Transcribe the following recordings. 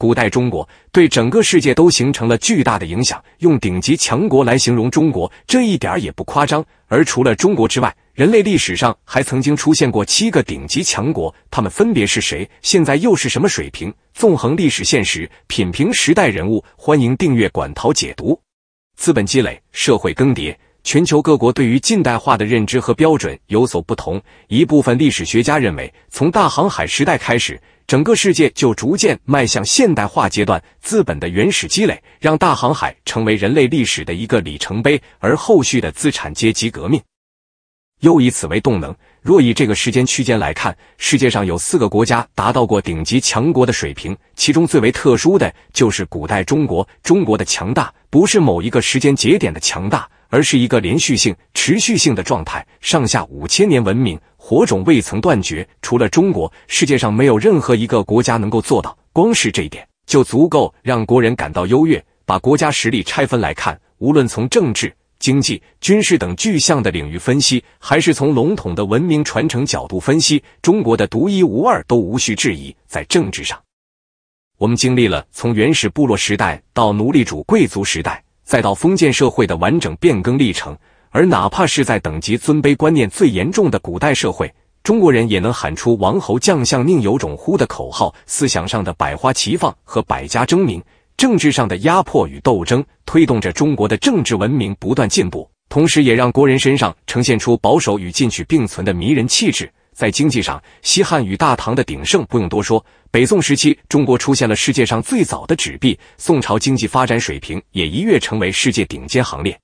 古代中国对整个世界都形成了巨大的影响，用顶级强国来形容中国，这一点儿也不夸张。而除了中国之外，人类历史上还曾经出现过七个顶级强国，他们分别是谁？现在又是什么水平？纵横历史现实，品评时代人物，欢迎订阅《管陶解读》。资本积累，社会更迭，全球各国对于近代化的认知和标准有所不同。一部分历史学家认为，从大航海时代开始。整个世界就逐渐迈向现代化阶段，资本的原始积累让大航海成为人类历史的一个里程碑，而后续的资产阶级革命又以此为动能。若以这个时间区间来看，世界上有四个国家达到过顶级强国的水平，其中最为特殊的就是古代中国。中国的强大不是某一个时间节点的强大，而是一个连续性、持续性的状态，上下五千年文明火种未曾断绝。除了中国，世界上没有任何一个国家能够做到。光是这一点，就足够让国人感到优越。把国家实力拆分来看，无论从政治，经济、军事等具象的领域分析，还是从笼统的文明传承角度分析，中国的独一无二都无需质疑。在政治上，我们经历了从原始部落时代到奴隶主贵族时代，再到封建社会的完整变更历程。而哪怕是在等级尊卑观念最严重的古代社会，中国人也能喊出“王侯将相宁有种乎”的口号。思想上的百花齐放和百家争鸣。政治上的压迫与斗争，推动着中国的政治文明不断进步，同时也让国人身上呈现出保守与进取并存的迷人气质。在经济上，西汉与大唐的鼎盛不用多说，北宋时期中国出现了世界上最早的纸币，宋朝经济发展水平也一跃成为世界顶尖行列。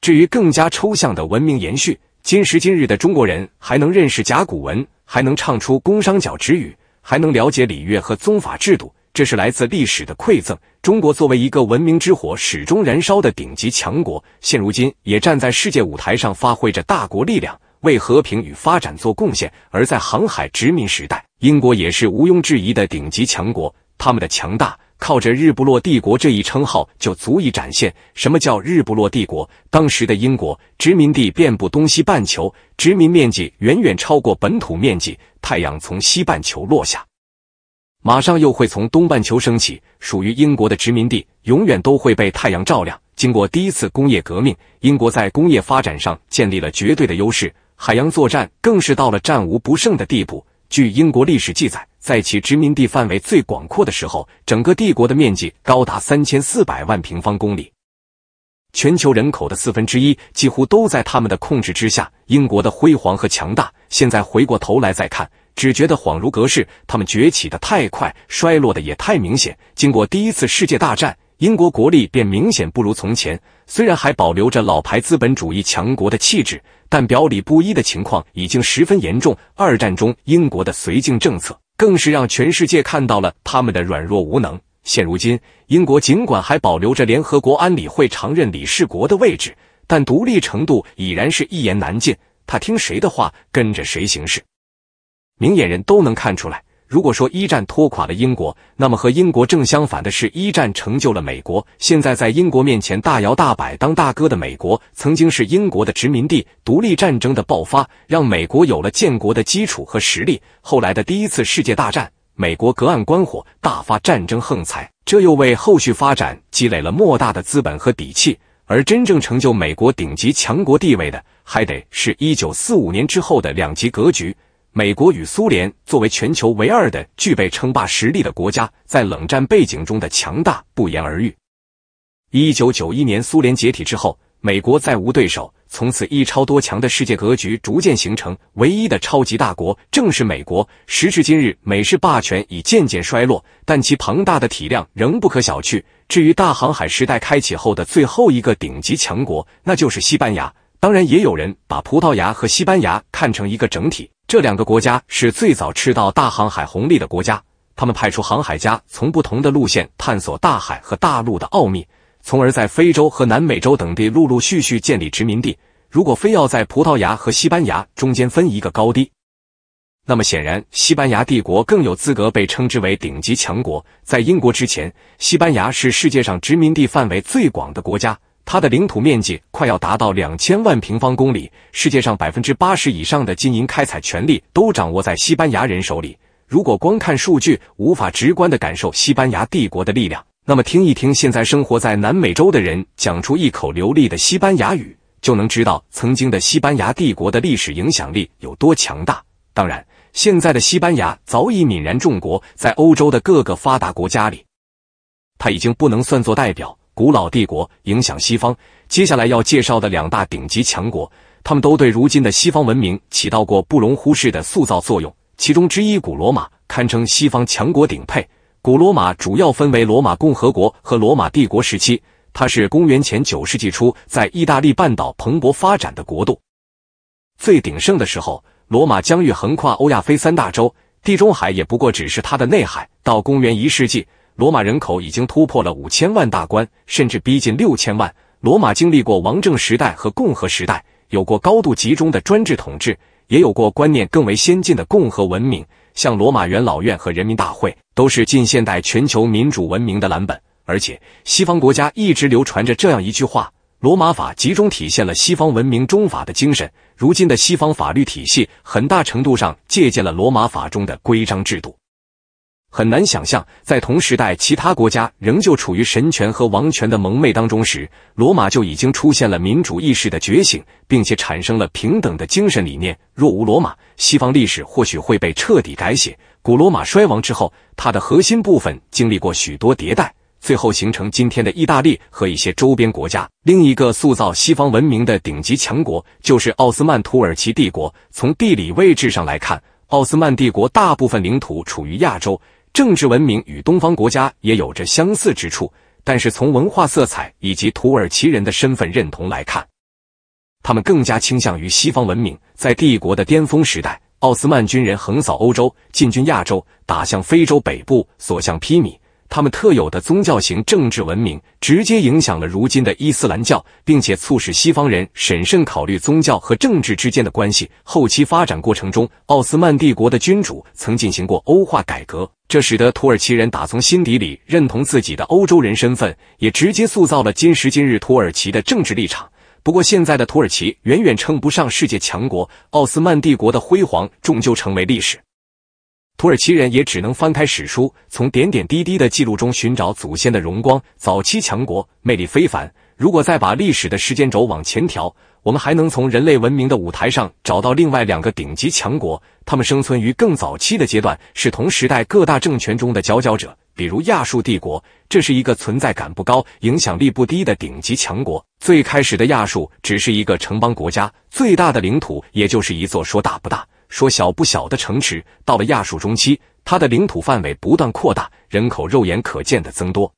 至于更加抽象的文明延续，今时今日的中国人还能认识甲骨文，还能唱出宫商角徵羽，还能了解礼乐和宗法制度。这是来自历史的馈赠。中国作为一个文明之火始终燃烧的顶级强国，现如今也站在世界舞台上发挥着大国力量，为和平与发展做贡献。而在航海殖民时代，英国也是毋庸置疑的顶级强国。他们的强大，靠着“日不落帝国”这一称号就足以展现。什么叫“日不落帝国”？当时的英国殖民地遍布东西半球，殖民面积远远超过本土面积。太阳从西半球落下。马上又会从东半球升起，属于英国的殖民地永远都会被太阳照亮。经过第一次工业革命，英国在工业发展上建立了绝对的优势，海洋作战更是到了战无不胜的地步。据英国历史记载，在其殖民地范围最广阔的时候，整个帝国的面积高达三千四百万平方公里，全球人口的四分之一几乎都在他们的控制之下。英国的辉煌和强大，现在回过头来再看。只觉得恍如隔世，他们崛起的太快，衰落的也太明显。经过第一次世界大战，英国国力便明显不如从前。虽然还保留着老牌资本主义强国的气质，但表里不一的情况已经十分严重。二战中，英国的绥靖政策更是让全世界看到了他们的软弱无能。现如今，英国尽管还保留着联合国安理会常任理事国的位置，但独立程度已然是一言难尽。他听谁的话，跟着谁行事。明眼人都能看出来，如果说一战拖垮了英国，那么和英国正相反的是，一战成就了美国。现在在英国面前大摇大摆当大哥的美国，曾经是英国的殖民地。独立战争的爆发，让美国有了建国的基础和实力。后来的第一次世界大战，美国隔岸观火，大发战争横财，这又为后续发展积累了莫大的资本和底气。而真正成就美国顶级强国地位的，还得是一九四五年之后的两极格局。美国与苏联作为全球唯二的具备称霸实力的国家，在冷战背景中的强大不言而喻。一九九一年苏联解体之后，美国再无对手，从此一超多强的世界格局逐渐形成。唯一的超级大国正是美国。时至今日，美式霸权已渐渐衰落，但其庞大的体量仍不可小觑。至于大航海时代开启后的最后一个顶级强国，那就是西班牙。当然，也有人把葡萄牙和西班牙看成一个整体。这两个国家是最早吃到大航海红利的国家，他们派出航海家从不同的路线探索大海和大陆的奥秘，从而在非洲和南美洲等地陆陆续续建立殖民地。如果非要在葡萄牙和西班牙中间分一个高低，那么显然西班牙帝国更有资格被称之为顶级强国。在英国之前，西班牙是世界上殖民地范围最广的国家。它的领土面积快要达到两千万平方公里，世界上百分之八十以上的金银开采权利都掌握在西班牙人手里。如果光看数据，无法直观的感受西班牙帝国的力量，那么听一听现在生活在南美洲的人讲出一口流利的西班牙语，就能知道曾经的西班牙帝国的历史影响力有多强大。当然，现在的西班牙早已泯然众国，在欧洲的各个发达国家里，他已经不能算作代表。古老帝国影响西方。接下来要介绍的两大顶级强国，他们都对如今的西方文明起到过不容忽视的塑造作用。其中之一，古罗马堪称西方强国顶配。古罗马主要分为罗马共和国和罗马帝国时期，它是公元前九世纪初在意大利半岛蓬勃发展的国度。最鼎盛的时候，罗马疆域横跨欧亚非三大洲，地中海也不过只是它的内海。到公元一世纪。罗马人口已经突破了五千万大关，甚至逼近六千万。罗马经历过王政时代和共和时代，有过高度集中的专制统治，也有过观念更为先进的共和文明。像罗马元老院和人民大会，都是近现代全球民主文明的蓝本。而且，西方国家一直流传着这样一句话：罗马法集中体现了西方文明中法的精神。如今的西方法律体系，很大程度上借鉴了罗马法中的规章制度。很难想象，在同时代其他国家仍旧处于神权和王权的蒙昧当中时，罗马就已经出现了民主意识的觉醒，并且产生了平等的精神理念。若无罗马，西方历史或许会被彻底改写。古罗马衰亡之后，它的核心部分经历过许多迭代，最后形成今天的意大利和一些周边国家。另一个塑造西方文明的顶级强国就是奥斯曼土耳其帝国。从地理位置上来看，奥斯曼帝国大部分领土处于亚洲，政治文明与东方国家也有着相似之处。但是从文化色彩以及土耳其人的身份认同来看，他们更加倾向于西方文明。在帝国的巅峰时代，奥斯曼军人横扫欧洲，进军亚洲，打向非洲北部，所向披靡。他们特有的宗教型政治文明直接影响了如今的伊斯兰教，并且促使西方人审慎考虑宗教和政治之间的关系。后期发展过程中，奥斯曼帝国的君主曾进行过欧化改革，这使得土耳其人打从心底里认同自己的欧洲人身份，也直接塑造了今时今日土耳其的政治立场。不过，现在的土耳其远远称不上世界强国，奥斯曼帝国的辉煌终究成为历史。土耳其人也只能翻开史书，从点点滴滴的记录中寻找祖先的荣光。早期强国魅力非凡。如果再把历史的时间轴往前调，我们还能从人类文明的舞台上找到另外两个顶级强国。他们生存于更早期的阶段，是同时代各大政权中的佼佼者。比如亚述帝国，这是一个存在感不高、影响力不低的顶级强国。最开始的亚述只是一个城邦国家，最大的领土也就是一座说大不大。说小不小的城池，到了亚述中期，它的领土范围不断扩大，人口肉眼可见的增多。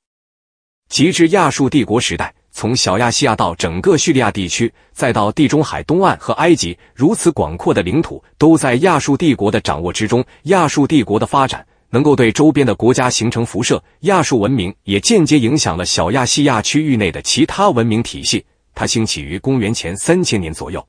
及至亚述帝国时代，从小亚细亚到整个叙利亚地区，再到地中海东岸和埃及，如此广阔的领土都在亚述帝国的掌握之中。亚述帝国的发展能够对周边的国家形成辐射，亚述文明也间接影响了小亚细亚区域内的其他文明体系。它兴起于公元前三千年左右。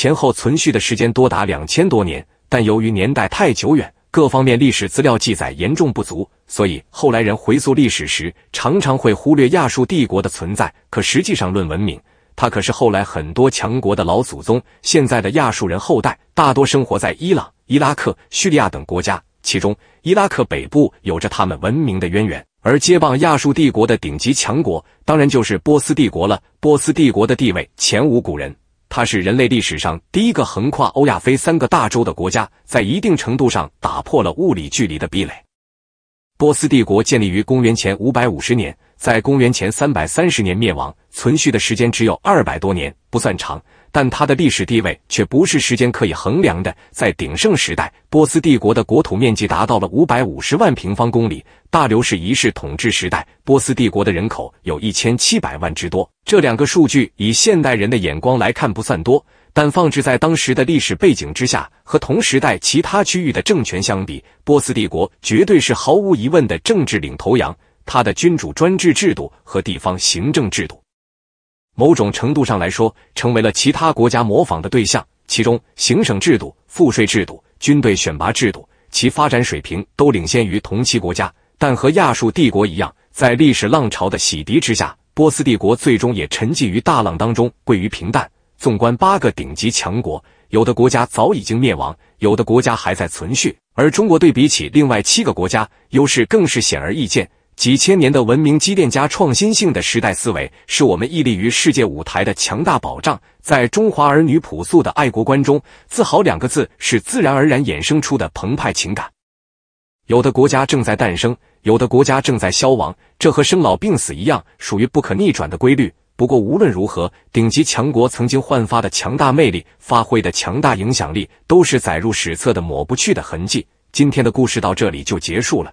前后存续的时间多达两千多年，但由于年代太久远，各方面历史资料记载严重不足，所以后来人回溯历史时，常常会忽略亚述帝国的存在。可实际上，论文明，它可是后来很多强国的老祖宗。现在的亚述人后代大多生活在伊朗、伊拉克、叙利亚等国家，其中伊拉克北部有着他们文明的渊源。而接棒亚述帝国的顶级强国，当然就是波斯帝国了。波斯帝国的地位前无古人。它是人类历史上第一个横跨欧亚非三个大洲的国家，在一定程度上打破了物理距离的壁垒。波斯帝国建立于公元前五百五十年，在公元前三百三十年灭亡，存续的时间只有二百多年，不算长。但它的历史地位却不是时间可以衡量的。在鼎盛时代，波斯帝国的国土面积达到了五百五十万平方公里；大流士一世统治时代，波斯帝国的人口有一千七百万之多。这两个数据以现代人的眼光来看不算多，但放置在当时的历史背景之下，和同时代其他区域的政权相比，波斯帝国绝对是毫无疑问的政治领头羊。它的君主专制制度和地方行政制度。某种程度上来说，成为了其他国家模仿的对象。其中，行省制度、赋税制度、军队选拔制度，其发展水平都领先于同期国家。但和亚述帝国一样，在历史浪潮的洗涤之下，波斯帝国最终也沉寂于大浪当中，归于平淡。纵观八个顶级强国，有的国家早已经灭亡，有的国家还在存续。而中国对比起另外七个国家，优势更是显而易见。几千年的文明积淀加创新性的时代思维，是我们屹立于世界舞台的强大保障。在中华儿女朴素的爱国观中，“自豪”两个字是自然而然衍生出的澎湃情感。有的国家正在诞生，有的国家正在消亡，这和生老病死一样，属于不可逆转的规律。不过无论如何，顶级强国曾经焕发的强大魅力，发挥的强大影响力，都是载入史册的抹不去的痕迹。今天的故事到这里就结束了。